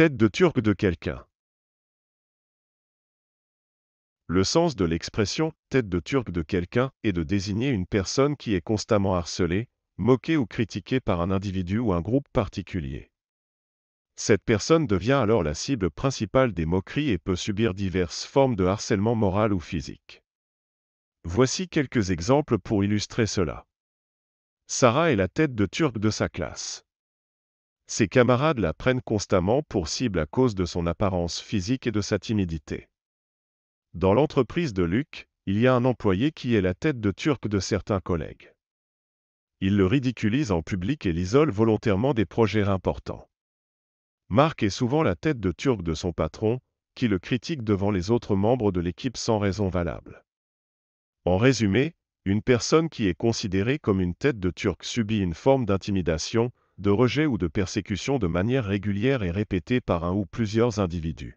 tête de turc de quelqu'un. Le sens de l'expression tête de turc de quelqu'un est de désigner une personne qui est constamment harcelée, moquée ou critiquée par un individu ou un groupe particulier. Cette personne devient alors la cible principale des moqueries et peut subir diverses formes de harcèlement moral ou physique. Voici quelques exemples pour illustrer cela. Sarah est la tête de turc de sa classe. Ses camarades la prennent constamment pour cible à cause de son apparence physique et de sa timidité. Dans l'entreprise de Luc, il y a un employé qui est la tête de turc de certains collègues. Il le ridiculise en public et l'isole volontairement des projets importants. Marc est souvent la tête de turc de son patron, qui le critique devant les autres membres de l'équipe sans raison valable. En résumé, une personne qui est considérée comme une tête de turc subit une forme d'intimidation, de rejet ou de persécution de manière régulière et répétée par un ou plusieurs individus.